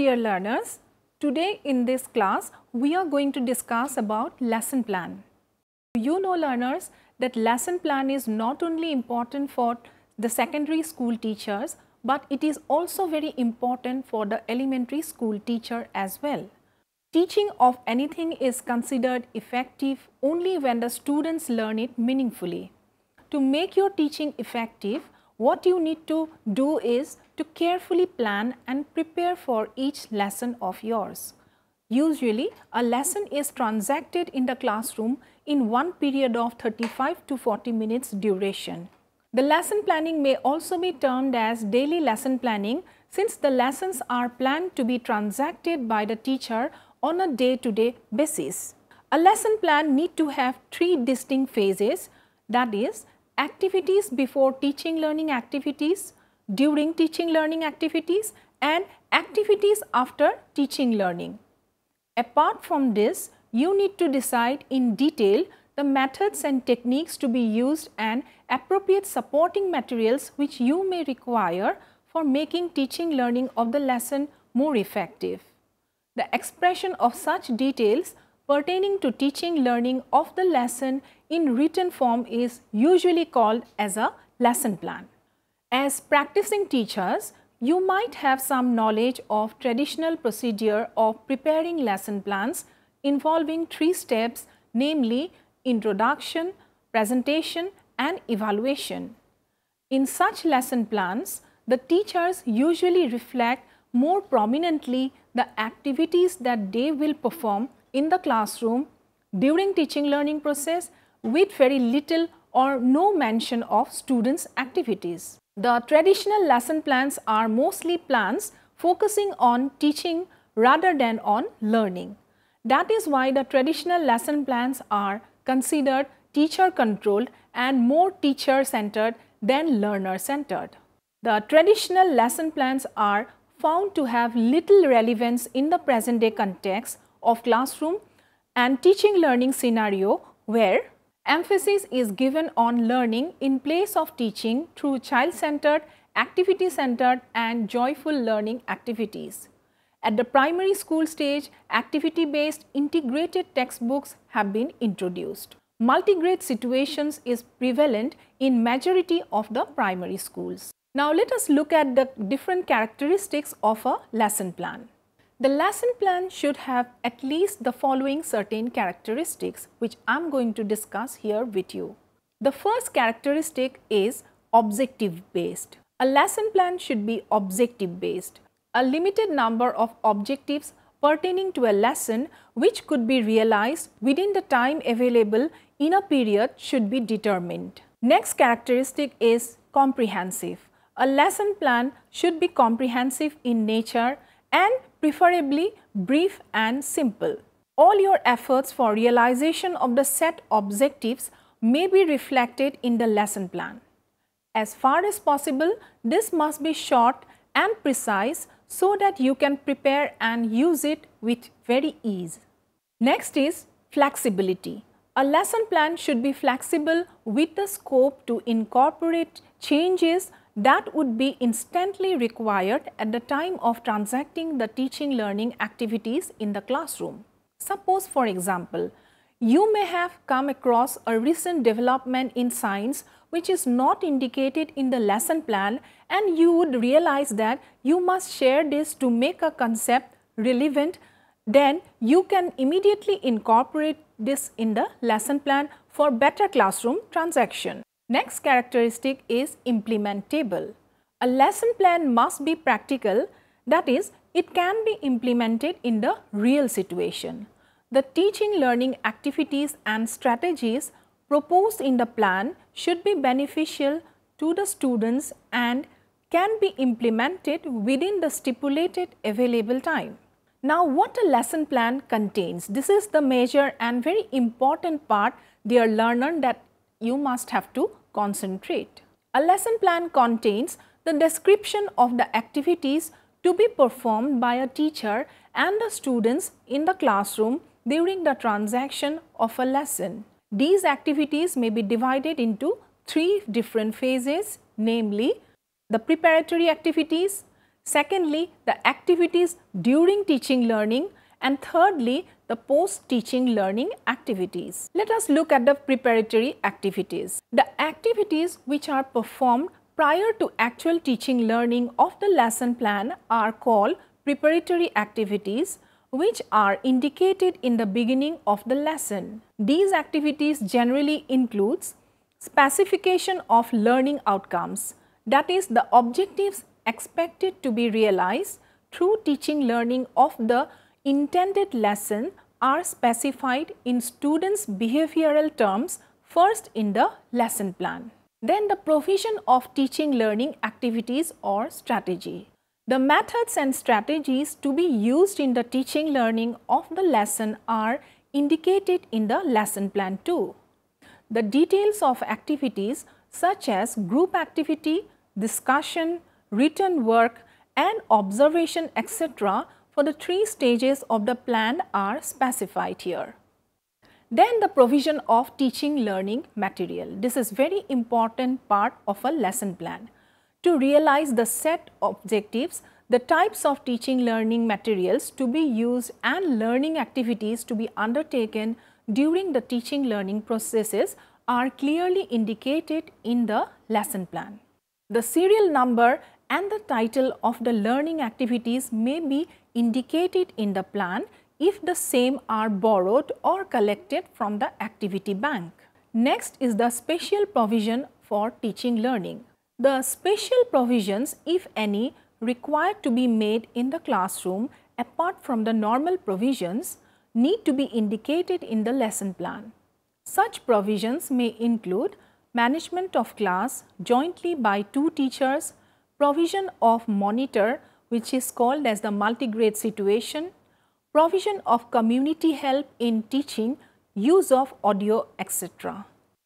dear learners, today in this class we are going to discuss about lesson plan. You know learners that lesson plan is not only important for the secondary school teachers but it is also very important for the elementary school teacher as well. Teaching of anything is considered effective only when the students learn it meaningfully. To make your teaching effective, what you need to do is to carefully plan and prepare for each lesson of yours. Usually, a lesson is transacted in the classroom in one period of 35 to 40 minutes duration. The lesson planning may also be termed as daily lesson planning since the lessons are planned to be transacted by the teacher on a day-to-day -day basis. A lesson plan need to have three distinct phases that is activities before teaching learning activities, during teaching learning activities and activities after teaching learning. Apart from this, you need to decide in detail the methods and techniques to be used and appropriate supporting materials which you may require for making teaching learning of the lesson more effective. The expression of such details pertaining to teaching learning of the lesson in written form is usually called as a lesson plan. As practicing teachers, you might have some knowledge of traditional procedure of preparing lesson plans involving three steps namely introduction, presentation and evaluation. In such lesson plans, the teachers usually reflect more prominently the activities that they will perform in the classroom during teaching learning process with very little or no mention of students' activities. The traditional lesson plans are mostly plans focusing on teaching rather than on learning. That is why the traditional lesson plans are considered teacher controlled and more teacher centered than learner centered. The traditional lesson plans are found to have little relevance in the present day context of classroom and teaching learning scenario where emphasis is given on learning in place of teaching through child-centered, activity-centered and joyful learning activities. At the primary school stage, activity-based integrated textbooks have been introduced. Multigrade situations is prevalent in majority of the primary schools. Now let us look at the different characteristics of a lesson plan. The lesson plan should have at least the following certain characteristics which I am going to discuss here with you. The first characteristic is objective based. A lesson plan should be objective based. A limited number of objectives pertaining to a lesson which could be realized within the time available in a period should be determined. Next characteristic is comprehensive. A lesson plan should be comprehensive in nature and preferably brief and simple. All your efforts for realization of the set objectives may be reflected in the lesson plan. As far as possible, this must be short and precise so that you can prepare and use it with very ease. Next is flexibility. A lesson plan should be flexible with the scope to incorporate changes that would be instantly required at the time of transacting the teaching learning activities in the classroom. Suppose for example, you may have come across a recent development in science which is not indicated in the lesson plan and you would realize that you must share this to make a concept relevant then you can immediately incorporate this in the lesson plan for better classroom transaction. Next characteristic is implementable. A lesson plan must be practical, that is, it can be implemented in the real situation. The teaching learning activities and strategies proposed in the plan should be beneficial to the students and can be implemented within the stipulated available time. Now what a lesson plan contains, this is the major and very important part dear learner that you must have to concentrate. A lesson plan contains the description of the activities to be performed by a teacher and the students in the classroom during the transaction of a lesson. These activities may be divided into three different phases namely the preparatory activities, secondly the activities during teaching learning and thirdly the post-teaching learning activities. Let us look at the preparatory activities. The activities which are performed prior to actual teaching learning of the lesson plan are called preparatory activities which are indicated in the beginning of the lesson. These activities generally includes specification of learning outcomes that is the objectives expected to be realized through teaching learning of the intended lesson are specified in students' behavioral terms first in the lesson plan. Then the provision of teaching learning activities or strategy. The methods and strategies to be used in the teaching learning of the lesson are indicated in the lesson plan too. The details of activities such as group activity, discussion, written work and observation etc for the three stages of the plan are specified here. Then the provision of teaching learning material. This is very important part of a lesson plan. To realize the set objectives, the types of teaching learning materials to be used and learning activities to be undertaken during the teaching learning processes are clearly indicated in the lesson plan. The serial number and the title of the learning activities may be indicated in the plan if the same are borrowed or collected from the activity bank. Next is the special provision for teaching learning. The special provisions, if any, required to be made in the classroom apart from the normal provisions need to be indicated in the lesson plan. Such provisions may include management of class jointly by two teachers, provision of monitor which is called as the multi-grade situation, provision of community help in teaching, use of audio etc.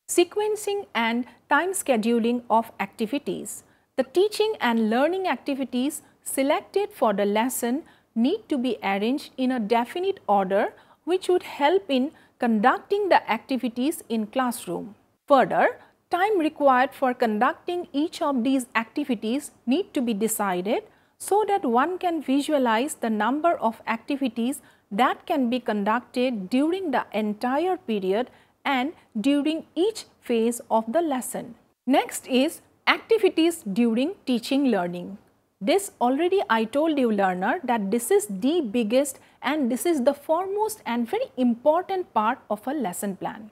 Sequencing and time scheduling of activities. The teaching and learning activities selected for the lesson need to be arranged in a definite order which would help in conducting the activities in classroom. Further, time required for conducting each of these activities need to be decided so that one can visualize the number of activities that can be conducted during the entire period and during each phase of the lesson. Next is activities during teaching learning. This already I told you learner that this is the biggest and this is the foremost and very important part of a lesson plan.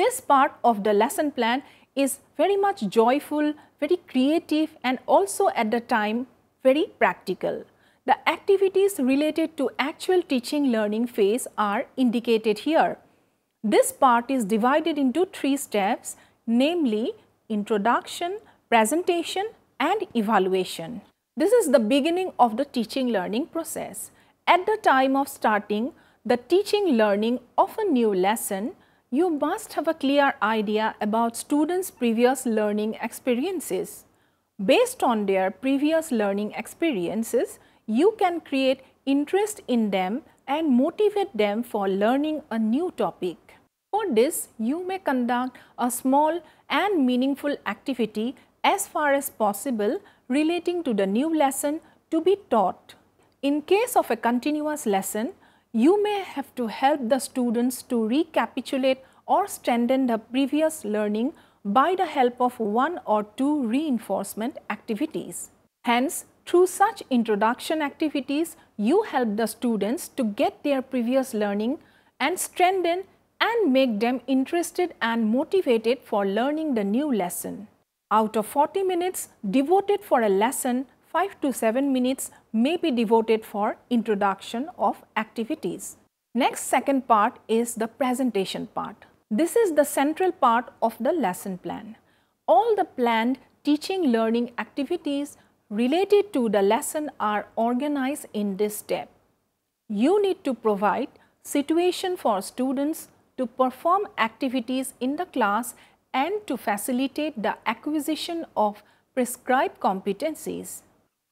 This part of the lesson plan is very much joyful, very creative and also at the time very practical. The activities related to actual teaching learning phase are indicated here. This part is divided into three steps namely introduction, presentation and evaluation. This is the beginning of the teaching learning process. At the time of starting the teaching learning of a new lesson, you must have a clear idea about students' previous learning experiences. Based on their previous learning experiences, you can create interest in them and motivate them for learning a new topic. For this, you may conduct a small and meaningful activity as far as possible relating to the new lesson to be taught. In case of a continuous lesson, you may have to help the students to recapitulate or strengthen the previous learning by the help of one or two reinforcement activities. Hence, through such introduction activities, you help the students to get their previous learning and strengthen and make them interested and motivated for learning the new lesson. Out of 40 minutes devoted for a lesson, 5 to 7 minutes may be devoted for introduction of activities. Next second part is the presentation part. This is the central part of the lesson plan. All the planned teaching learning activities related to the lesson are organized in this step. You need to provide situation for students to perform activities in the class and to facilitate the acquisition of prescribed competencies.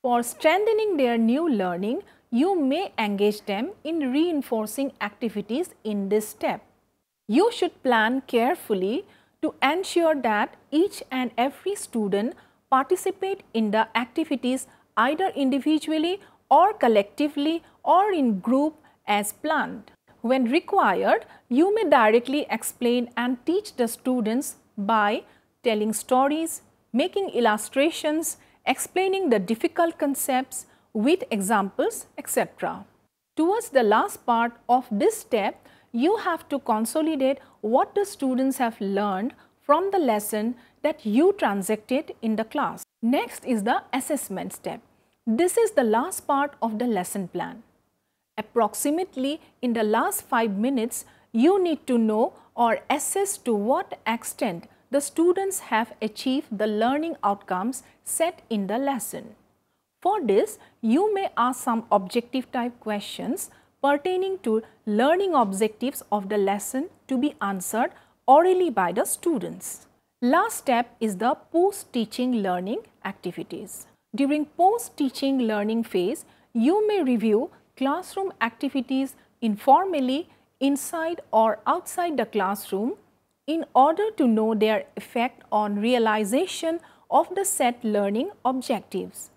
For strengthening their new learning, you may engage them in reinforcing activities in this step. You should plan carefully to ensure that each and every student participate in the activities either individually or collectively or in group as planned. When required, you may directly explain and teach the students by telling stories, making illustrations, explaining the difficult concepts with examples, etc. Towards the last part of this step, you have to consolidate what the students have learned from the lesson that you transacted in the class. Next is the assessment step. This is the last part of the lesson plan. Approximately in the last 5 minutes, you need to know or assess to what extent the students have achieved the learning outcomes set in the lesson. For this, you may ask some objective type questions pertaining to learning objectives of the lesson to be answered orally by the students. Last step is the post-teaching learning activities. During post-teaching learning phase, you may review classroom activities informally inside or outside the classroom in order to know their effect on realization of the set learning objectives.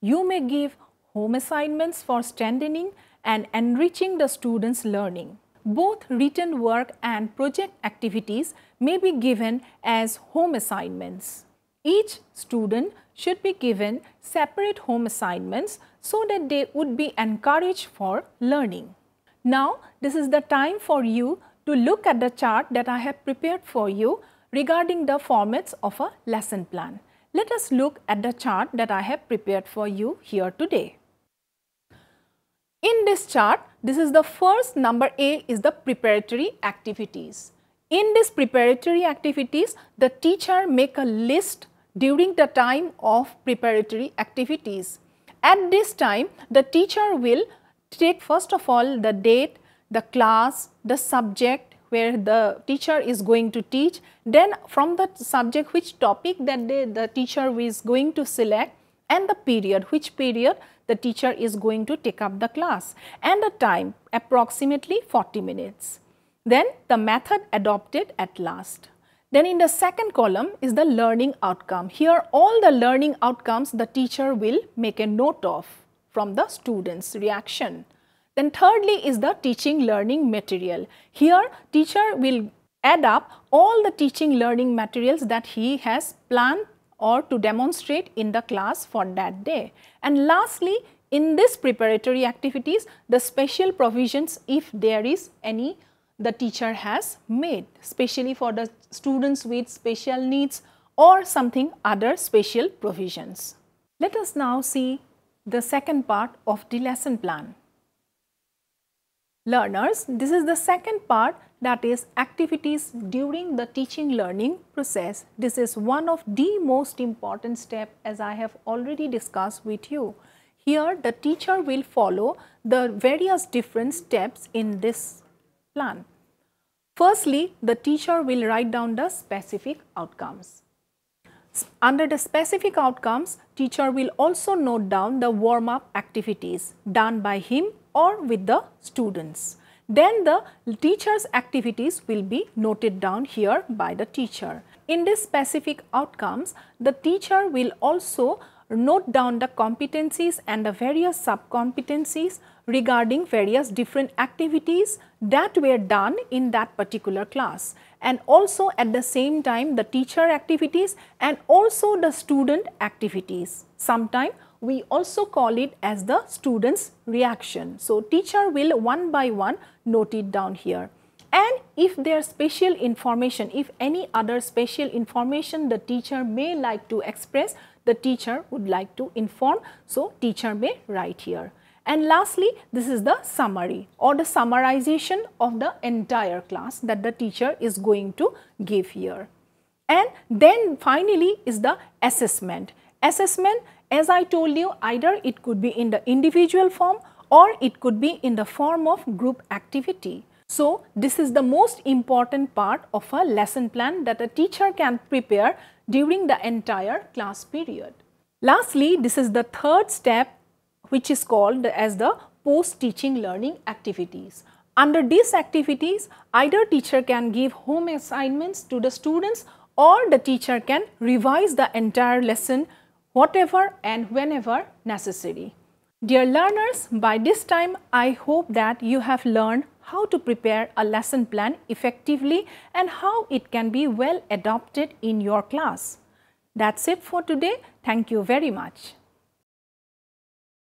You may give home assignments for strengthening and enriching the students' learning. Both written work and project activities may be given as home assignments. Each student should be given separate home assignments so that they would be encouraged for learning. Now, this is the time for you to look at the chart that I have prepared for you regarding the formats of a lesson plan. Let us look at the chart that I have prepared for you here today. In this chart, this is the first number A is the preparatory activities. In this preparatory activities, the teacher make a list during the time of preparatory activities. At this time, the teacher will take first of all the date, the class, the subject where the teacher is going to teach. Then from the subject which topic that they, the teacher is going to select and the period, which period the teacher is going to take up the class and the time approximately 40 minutes. Then the method adopted at last. Then in the second column is the learning outcome. Here all the learning outcomes the teacher will make a note of from the students reaction. Then thirdly is the teaching learning material. Here teacher will add up all the teaching learning materials that he has planned or to demonstrate in the class for that day. And lastly, in this preparatory activities, the special provisions if there is any the teacher has made, especially for the students with special needs or something other special provisions. Let us now see the second part of the lesson plan learners. This is the second part that is activities during the teaching learning process. This is one of the most important step as I have already discussed with you. Here the teacher will follow the various different steps in this plan. Firstly, the teacher will write down the specific outcomes. Under the specific outcomes, teacher will also note down the warm-up activities done by him or with the students. Then the teacher's activities will be noted down here by the teacher. In these specific outcomes, the teacher will also note down the competencies and the various sub-competencies regarding various different activities that were done in that particular class and also at the same time the teacher activities and also the student activities. Sometime we also call it as the student's reaction. So teacher will one by one note it down here. And if there's special information, if any other special information the teacher may like to express, the teacher would like to inform. So teacher may write here. And lastly, this is the summary or the summarization of the entire class that the teacher is going to give here. And then finally is the assessment. Assessment, as I told you, either it could be in the individual form or it could be in the form of group activity. So, this is the most important part of a lesson plan that a teacher can prepare during the entire class period. Lastly, this is the third step which is called as the post-teaching learning activities. Under these activities, either teacher can give home assignments to the students or the teacher can revise the entire lesson whatever and whenever necessary. Dear learners, by this time I hope that you have learned how to prepare a lesson plan effectively and how it can be well adopted in your class. That's it for today. Thank you very much.